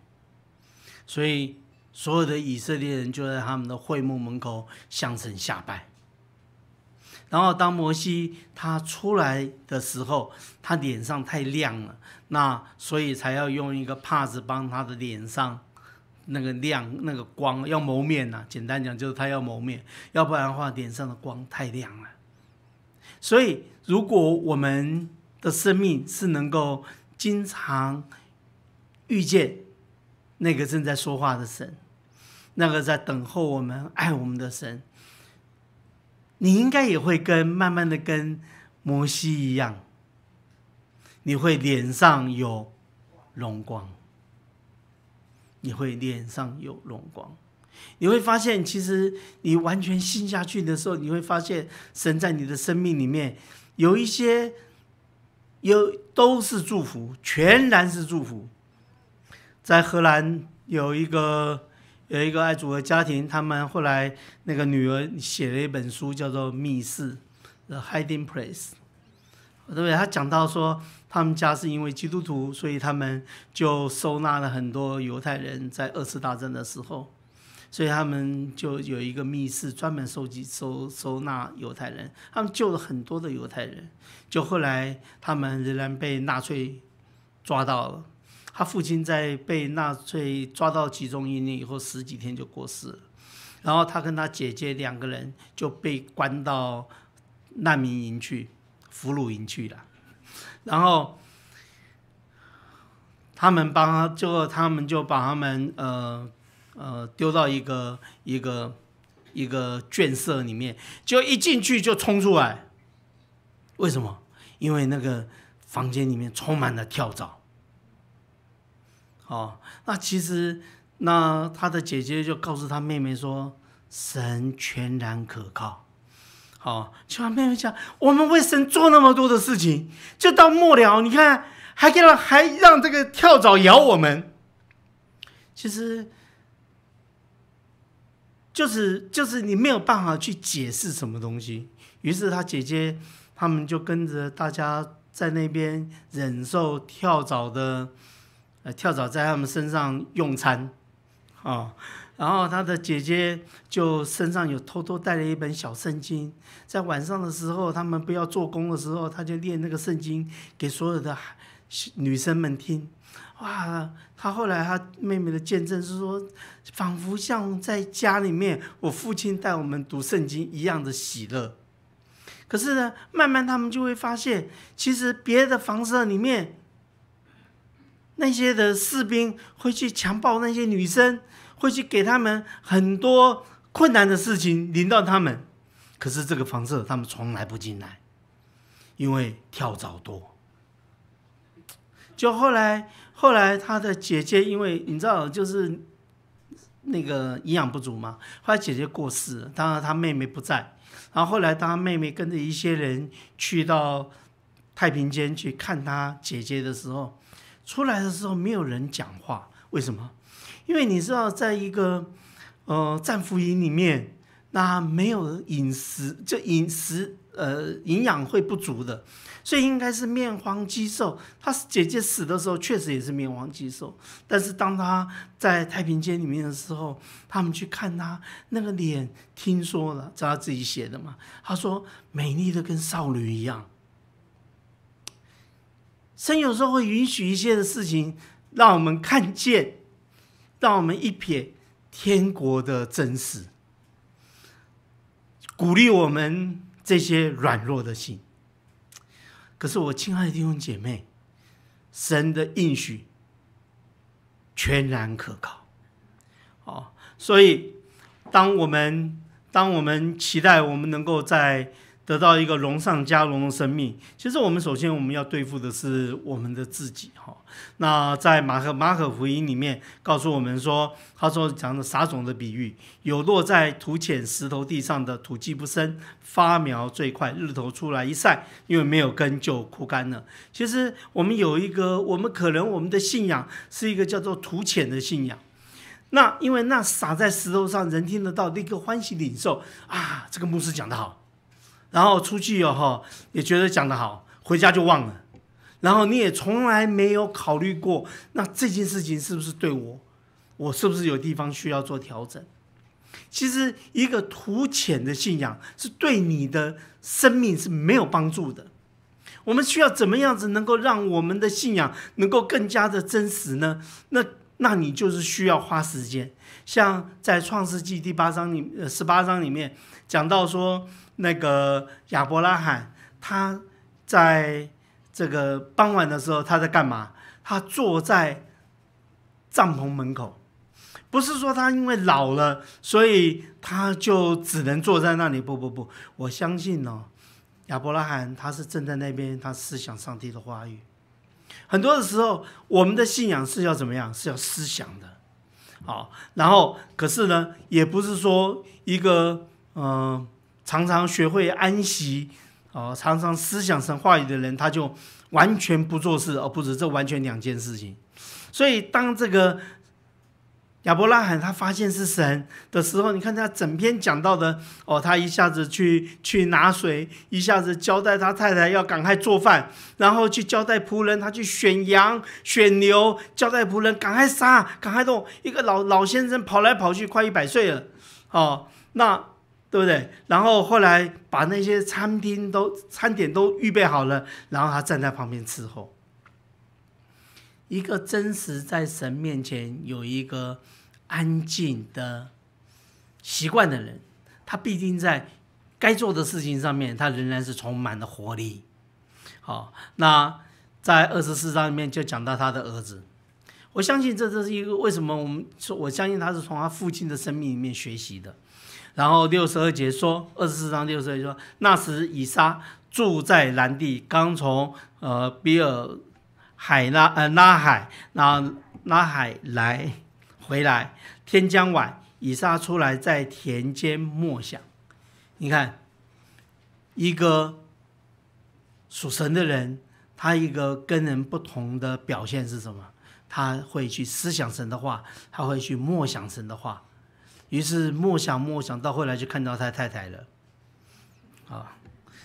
所以所有的以色列人就在他们的会幕门口向神下拜。然后当摩西他出来的时候，他脸上太亮了，那所以才要用一个帕子帮他的脸上那个亮那个光要蒙面呐。简单讲就是他要蒙面，要不然的话脸上的光太亮了。所以如果我们的生命是能够经常遇见那个正在说话的神，那个在等候我们爱我们的神。你应该也会跟慢慢的跟摩西一样，你会脸上有荣光，你会脸上有荣光。你会发现，其实你完全信下去的时候，你会发现神在你的生命里面有一些。有都是祝福，全然是祝福。在荷兰有一个有一个爱主的家庭，他们后来那个女儿写了一本书，叫做《密室》（The Hiding Place）。不对？他讲到说，他们家是因为基督徒，所以他们就收纳了很多犹太人在二次大战的时候。所以他们就有一个密室，专门收集、收收纳犹太人。他们救了很多的犹太人。就后来他们仍然被纳粹抓到了。他父亲在被纳粹抓到集中营里以后，十几天就过世了。然后他跟他姐姐两个人就被关到难民营去、俘虏营去了。然后他们帮，就他们就把他们呃。呃，丢到一个一个一个圈舍里面，就一进去就冲出来。为什么？因为那个房间里面充满了跳蚤。哦，那其实那他的姐姐就告诉他妹妹说：“神全然可靠。”哦，就他妹妹讲，我们为神做那么多的事情，就到末了，你看还给了，还让这个跳蚤咬我们。其实。就是就是你没有办法去解释什么东西，于是他姐姐他们就跟着大家在那边忍受跳蚤的，呃，跳蚤在他们身上用餐，啊，然后他的姐姐就身上有偷偷带了一本小圣经，在晚上的时候他们不要做工的时候，他就念那个圣经给所有的女生们听，哇。他后来，他妹妹的见证是说，仿佛像在家里面，我父亲带我们读圣经一样的喜乐。可是呢，慢慢他们就会发现，其实别的房舍里面，那些的士兵会去强暴那些女生，会去给他们很多困难的事情临到他们。可是这个房舍，他们从来不进来，因为跳蚤多。就后来。后来，他的姐姐因为你知道，就是那个营养不足嘛。后来姐姐过世，当然他妹妹不在。然后后来，当妹妹跟着一些人去到太平间去看她姐姐的时候，出来的时候没有人讲话。为什么？因为你知道，在一个呃战俘营里面，那没有饮食，就饮食。呃，营养会不足的，所以应该是面黄肌瘦。他姐姐死的时候确实也是面黄肌瘦，但是当她在太平间里面的时候，他们去看她那个脸，听说了，叫他自己写的嘛。她说：“美丽的跟少女一样。”神有时候会允许一些的事情，让我们看见，让我们一瞥天国的真实，鼓励我们。这些软弱的心，可是我亲爱的弟兄姐妹，神的应许全然可靠。哦，所以当我们当我们期待我们能够在。得到一个荣上加荣的生命，其实我们首先我们要对付的是我们的自己哈。那在马可马可福音里面告诉我们说，他说讲的撒种的比喻，有落在土浅石头地上的，土基不深，发苗最快，日头出来一晒，因为没有根就枯干了。其实我们有一个，我们可能我们的信仰是一个叫做土浅的信仰。那因为那撒在石头上，人听得到，立刻欢喜领受啊，这个牧师讲的好。然后出去以后，也觉得讲得好，回家就忘了。然后你也从来没有考虑过，那这件事情是不是对我，我是不是有地方需要做调整？其实，一个图浅的信仰是对你的生命是没有帮助的。我们需要怎么样子能够让我们的信仰能够更加的真实呢？那那你就是需要花时间。像在《创世纪》第八章里呃十八章里面讲到说。那个亚伯拉罕，他在这个傍晚的时候，他在干嘛？他坐在帐篷门口，不是说他因为老了，所以他就只能坐在那里。不不不，我相信呢，亚伯拉罕他是正在那边，他思想上帝的话语。很多的时候，我们的信仰是要怎么样？是要思想的。好，然后可是呢，也不是说一个嗯。常常学会安息，哦，常常思想神话语的人，他就完全不做事，而不是这完全两件事情。所以当这个亚伯拉罕他发现是神的时候，你看他整篇讲到的，哦，他一下子去去拿水，一下子交代他太太要赶快做饭，然后去交代仆人他去选羊选牛，交代仆人赶快杀，赶快动，一个老老先生跑来跑去，快一百岁了，哦，那。对不对？然后后来把那些餐厅都餐点都预备好了，然后他站在旁边伺候。一个真实在神面前有一个安静的习惯的人，他必定在该做的事情上面，他仍然是充满了活力。好，那在二十四章里面就讲到他的儿子。我相信这这是一个为什么我们说，我相信他是从他父亲的生命里面学习的。然后六十二节说，二十四章六十二节说，那时以撒住在南地，刚从呃比尔海拉呃拉海拉拉海来回来，天将晚，以撒出来在田间默想。你看，一个属神的人，他一个跟人不同的表现是什么？他会去思想神的话，他会去默想神的话。于是莫想莫想到后来就看到他太太了，啊，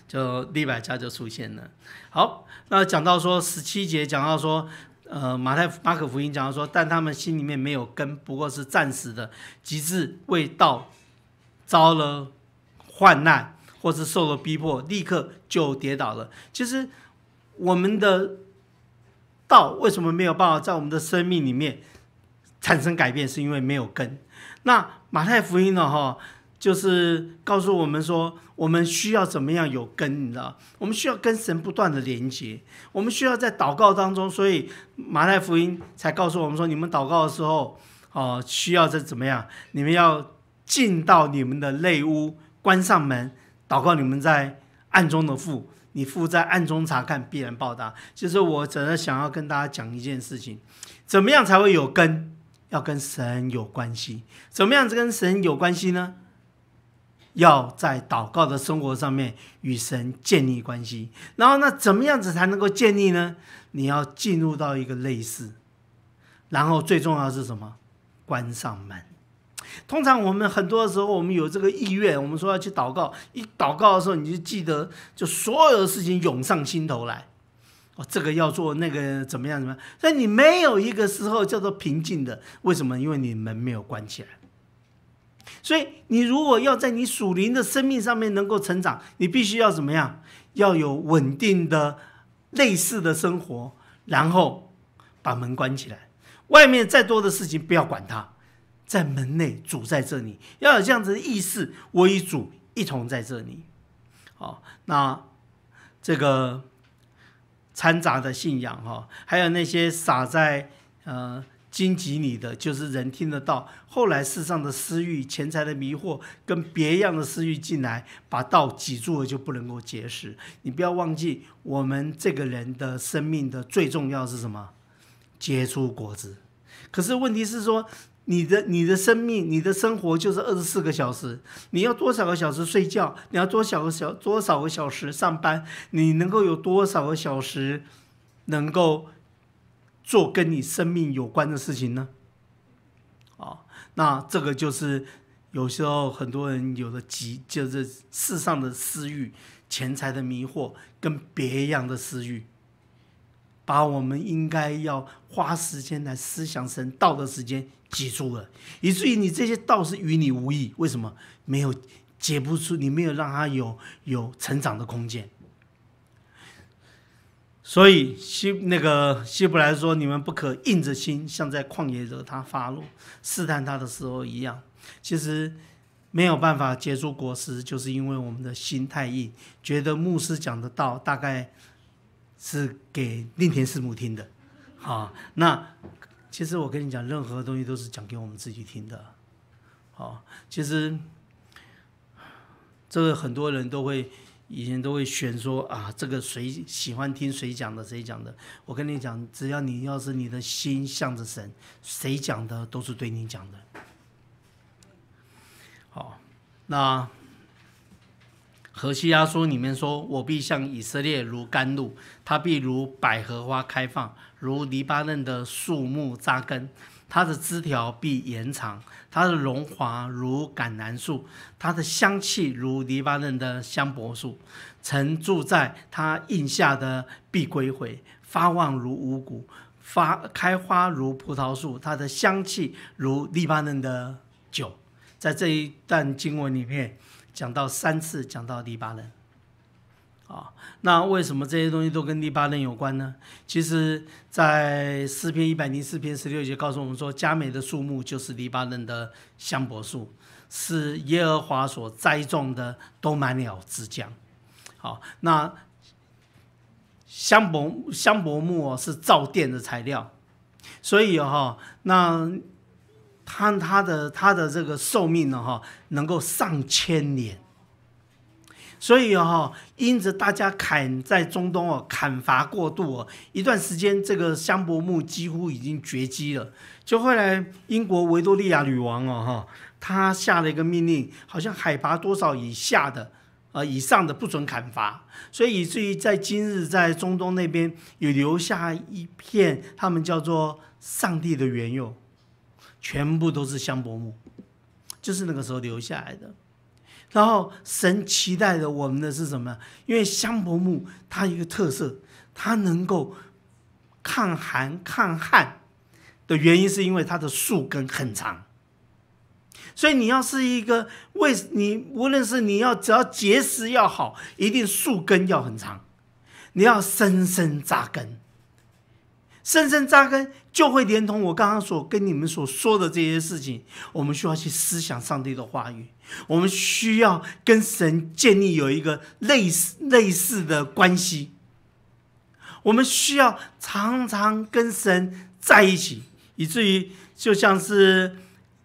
就利百家就出现了。好，那讲到说十七节，讲到说，呃，马太马可福音讲到说，但他们心里面没有根，不过是暂时的，极致未到，遭了患难，或是受了逼迫，立刻就跌倒了。其实我们的道为什么没有办法在我们的生命里面产生改变？是因为没有根。那马太福音呢？哈，就是告诉我们说，我们需要怎么样有根？你知道，我们需要跟神不断的连接，我们需要在祷告当中。所以马太福音才告诉我们说，你们祷告的时候，哦，需要这怎么样？你们要进到你们的内屋，关上门，祷告。你们在暗中的父，你父在暗中查看，必然报答。就是我只的想要跟大家讲一件事情，怎么样才会有根？要跟神有关系，怎么样子跟神有关系呢？要在祷告的生活上面与神建立关系。然后那怎么样子才能够建立呢？你要进入到一个类似，然后最重要是什么？关上门。通常我们很多的时候，我们有这个意愿，我们说要去祷告，一祷告的时候，你就记得，就所有的事情涌上心头来。这个要做那个怎么样？怎么样？所以你没有一个时候叫做平静的，为什么？因为你门没有关起来。所以你如果要在你属灵的生命上面能够成长，你必须要怎么样？要有稳定的、类似的生活，然后把门关起来。外面再多的事情不要管它，在门内主在这里，要有这样子的意识我与主一同在这里。好，那这个。掺杂的信仰，哈，还有那些撒在呃荆棘里的，就是人听得到。后来世上的私欲、钱财的迷惑，跟别样的私欲进来，把道挤住了，就不能够结实。你不要忘记，我们这个人的生命的最重要是什么？结出果子。可是问题是说。你的你的生命，你的生活就是二十四个小时。你要多少个小时睡觉？你要多少个小多少个小时上班？你能够有多少个小时，能够做跟你生命有关的事情呢？啊，那这个就是有时候很多人有了急，就是世上的私欲、钱财的迷惑，跟别样的私欲，把我们应该要花时间来思想神、道德时间。记住了，以至于你这些道是与你无异。为什么没有解不出？你没有让他有有成长的空间。所以希那个希伯来说：“你们不可硬着心，像在旷野惹他发怒试探他的时候一样。”其实没有办法结出果实，就是因为我们的心太硬，觉得牧师讲的道大概是给令田师母听的。啊，那。其实我跟你讲，任何东西都是讲给我们自己听的。好，其实这个很多人都会以前都会选说啊，这个谁喜欢听谁讲的，谁讲的。我跟你讲，只要你要是你的心向着神，谁讲的都是对你讲的。好，那。何西阿书里面说：“我必向以色列如甘露，他必如百合花开放，如黎巴嫩的树木扎根，它的枝条必延长，它的荣华如橄榄树，它的香气如黎巴嫩的香柏树。曾住在他印下的必归回，发旺如五谷，发开花如葡萄树，它的香气如黎巴嫩的酒。”在这一段经文里面。讲到三次，讲到黎巴嫩啊，那为什么这些东西都跟黎巴嫩有关呢？其实，在诗篇一百零四篇十六节告诉我们说，加美的树木就是黎巴嫩的香柏树，是耶和华所栽种的东玛尼之疆。好，那香柏香柏木是造殿的材料，所以哈那。他他的他的这个寿命呢，哈，能够上千年。所以哈，因着大家砍在中东哦，砍伐过度，哦，一段时间，这个香柏木几乎已经绝迹了。就后来英国维多利亚女王哦，哈，她下了一个命令，好像海拔多少以下的，呃，以上的不准砍伐。所以以至于在今日在中东那边，有留下一片，他们叫做上帝的原佑。全部都是香柏木，就是那个时候留下来的。然后神期待的我们的是什么？因为香柏木它一个特色，它能够抗寒抗旱的原因是因为它的树根很长。所以你要是一个为你，无论是你要只要结实要好，一定树根要很长，你要深深扎根。深深扎根，就会连同我刚刚所跟你们所说的这些事情，我们需要去思想上帝的话语，我们需要跟神建立有一个类似类似的关系，我们需要常常跟神在一起，以至于就像是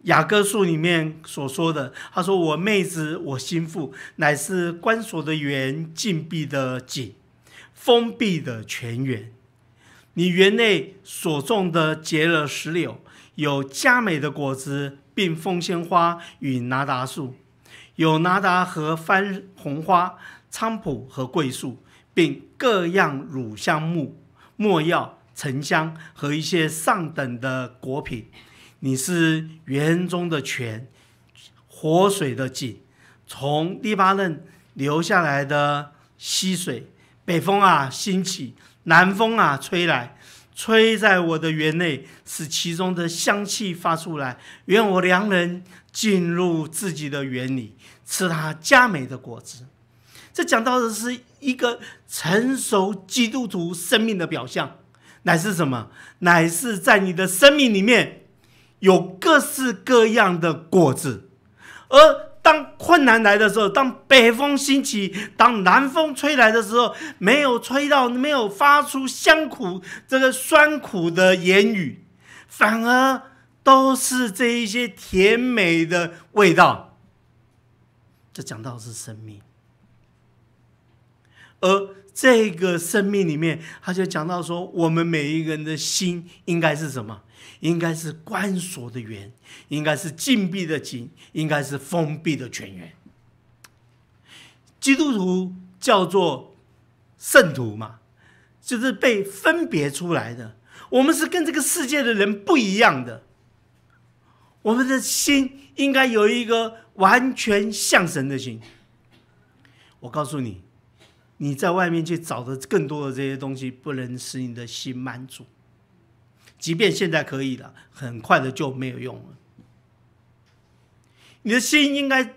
雅各书里面所说的，他说：“我妹子，我心腹，乃是关锁的园，禁闭的井，封闭的泉源。”你园内所种的结了石榴，有佳美的果子，并凤仙花与拿达树，有拿达和番红花、菖蒲和桂树，并各样乳香木、没药、沉香和一些上等的果品。你是园中的泉，活水的井，从黎巴嫩流下来的溪水。北风啊，兴起。南风啊，吹来，吹在我的园内，使其中的香气发出来。愿我良人进入自己的园里，吃他佳美的果子。这讲到的是一个成熟基督徒生命的表象，乃是什么？乃是在你的生命里面有各式各样的果子，而。当困难来的时候，当北风兴起，当南风吹来的时候，没有吹到，没有发出香苦这个酸苦的言语，反而都是这一些甜美的味道。这讲到是生命，而这个生命里面，他就讲到说，我们每一个人的心应该是什么？应该是关锁的园，应该是禁闭的井，应该是封闭的泉源。基督徒叫做圣徒嘛，就是被分别出来的。我们是跟这个世界的人不一样的。我们的心应该有一个完全像神的心。我告诉你，你在外面去找的更多的这些东西，不能使你的心满足。即便现在可以了，很快的就没有用了。你的心应该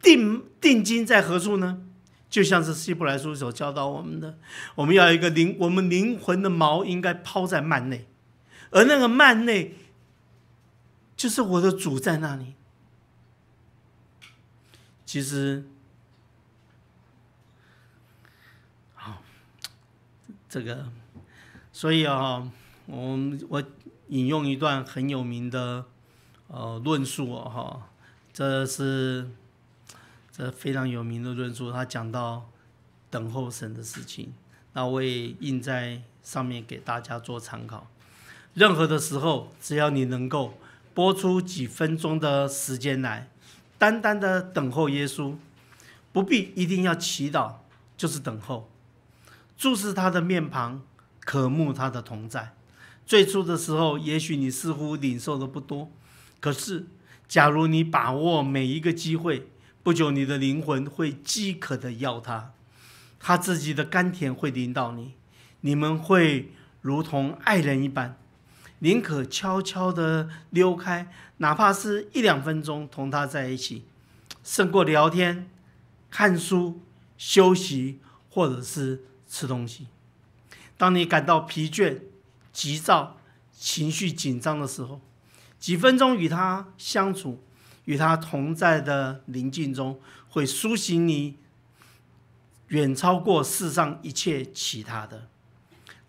定定睛在何处呢？就像是希伯来书所教导我们的，我们要一个灵，我们灵魂的锚应该抛在幔内，而那个幔内就是我的主在那里。其实，好，这个，所以啊。我我引用一段很有名的呃论述哦哈，这是这非常有名的论述。他讲到等候神的事情，那我也印在上面给大家做参考。任何的时候，只要你能够拨出几分钟的时间来，单单的等候耶稣，不必一定要祈祷，就是等候，注视他的面庞，渴慕他的同在。最初的时候，也许你似乎领受的不多，可是，假如你把握每一个机会，不久你的灵魂会饥渴的要他，他自己的甘甜会淋到你，你们会如同爱人一般，宁可悄悄的溜开，哪怕是一两分钟同他在一起，胜过聊天、看书、休息或者是吃东西。当你感到疲倦。急躁、情绪紧张的时候，几分钟与他相处、与他同在的宁静中，会苏醒你，远超过世上一切其他的。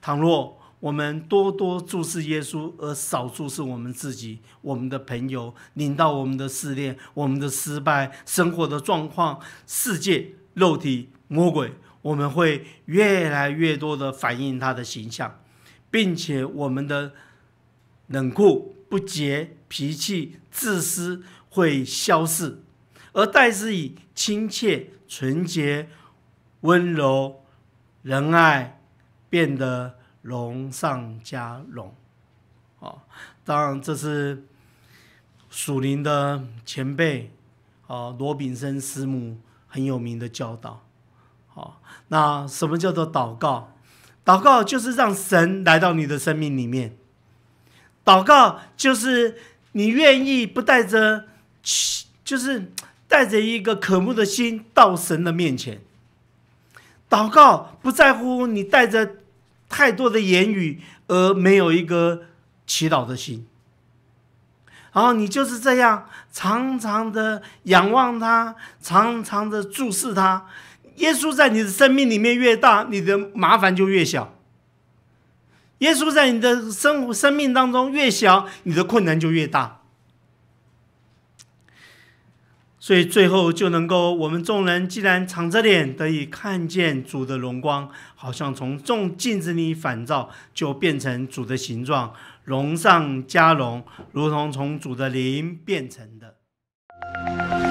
倘若我们多多注视耶稣，而少注视我们自己、我们的朋友、领到我们的试炼、我们的失败、生活的状况、世界、肉体、魔鬼，我们会越来越多的反映他的形象。并且我们的冷酷、不洁、脾气、自私会消逝，而代之以亲切、纯洁、温柔、仁爱，变得容上加容。啊，当然这是属灵的前辈啊，罗炳生师母很有名的教导。哦，那什么叫做祷告？祷告就是让神来到你的生命里面。祷告就是你愿意不带着祈，就是带着一个渴慕的心到神的面前。祷告不在乎你带着太多的言语而没有一个祈祷的心，然后你就是这样常常的仰望他，常常的注视他。耶稣在你的生命里面越大，你的麻烦就越小；耶稣在你的生生命当中越小，你的困难就越大。所以最后就能够，我们众人既然敞着脸得以看见主的荣光，好像从众镜子里反照，就变成主的形状，荣上加荣，如同从主的灵变成的。